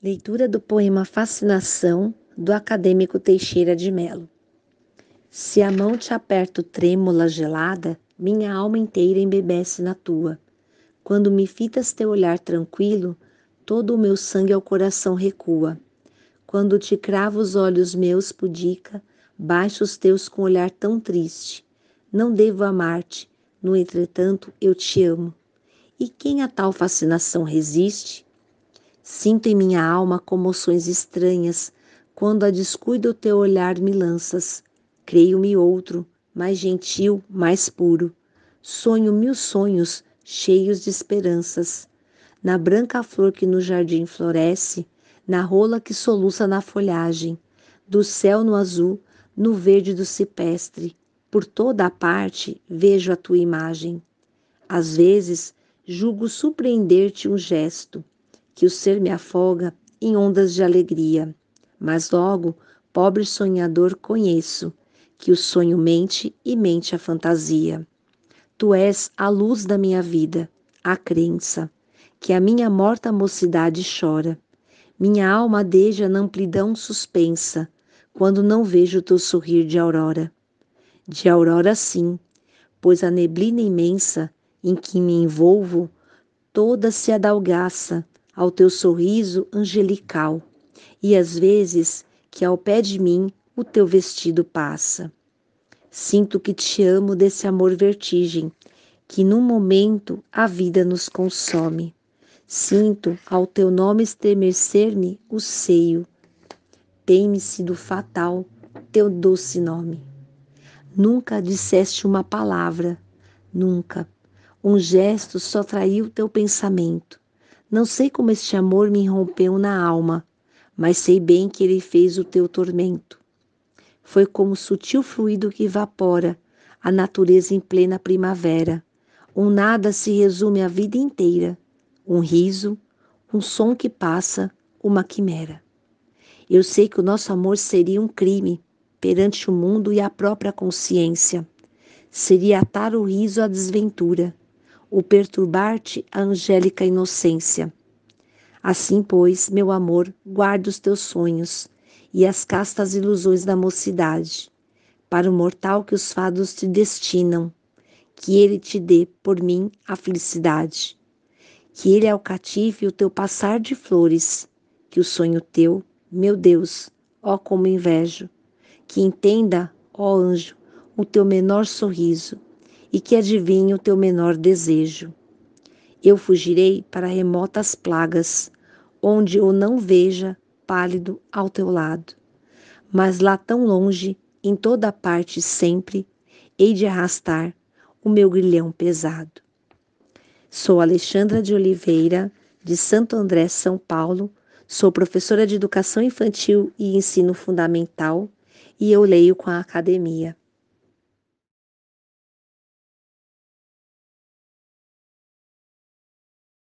Leitura do poema Fascinação, do acadêmico Teixeira de Melo. Se a mão te aperto trêmula, gelada, minha alma inteira embebece na tua. Quando me fitas teu olhar tranquilo, todo o meu sangue ao coração recua. Quando te cravo os olhos meus, pudica, baixo os teus com olhar tão triste. Não devo amar-te, no entretanto eu te amo. E quem a tal fascinação resiste? Sinto em minha alma comoções estranhas, quando a descuido o teu olhar me lanças. Creio-me outro, mais gentil, mais puro. Sonho mil sonhos, cheios de esperanças. Na branca flor que no jardim floresce, na rola que soluça na folhagem, do céu no azul, no verde do cipestre, por toda a parte vejo a tua imagem. Às vezes, julgo surpreender-te um gesto, que o ser me afoga em ondas de alegria. Mas logo, pobre sonhador, conheço que o sonho mente e mente a fantasia. Tu és a luz da minha vida, a crença, que a minha morta mocidade chora. Minha alma deja na amplidão suspensa, quando não vejo teu sorrir de aurora. De aurora, sim, pois a neblina imensa em que me envolvo, toda se adalgaça ao teu sorriso angelical, e às vezes que ao pé de mim o teu vestido passa. Sinto que te amo desse amor vertigem, que num momento a vida nos consome. Sinto ao teu nome estremecer-me o seio. Teme-se do fatal teu doce nome. Nunca disseste uma palavra, nunca. Um gesto só traiu teu pensamento. Não sei como este amor me rompeu na alma, mas sei bem que ele fez o teu tormento. Foi como sutil fluido que evapora a natureza em plena primavera. Um nada se resume a vida inteira, um riso, um som que passa, uma quimera. Eu sei que o nosso amor seria um crime perante o mundo e a própria consciência. Seria atar o riso à desventura ou perturbar-te a angélica inocência. Assim, pois, meu amor, guarda os teus sonhos e as castas ilusões da mocidade, para o mortal que os fados te destinam, que ele te dê, por mim, a felicidade. Que ele alcative o teu passar de flores, que o sonho teu, meu Deus, ó como invejo, que entenda, ó anjo, o teu menor sorriso, e que adivinhe o teu menor desejo. Eu fugirei para remotas plagas, onde eu não veja pálido ao teu lado. Mas lá tão longe, em toda parte sempre, hei de arrastar o meu grilhão pesado. Sou Alexandra de Oliveira, de Santo André, São Paulo. Sou professora de educação infantil e ensino fundamental e eu leio com a academia.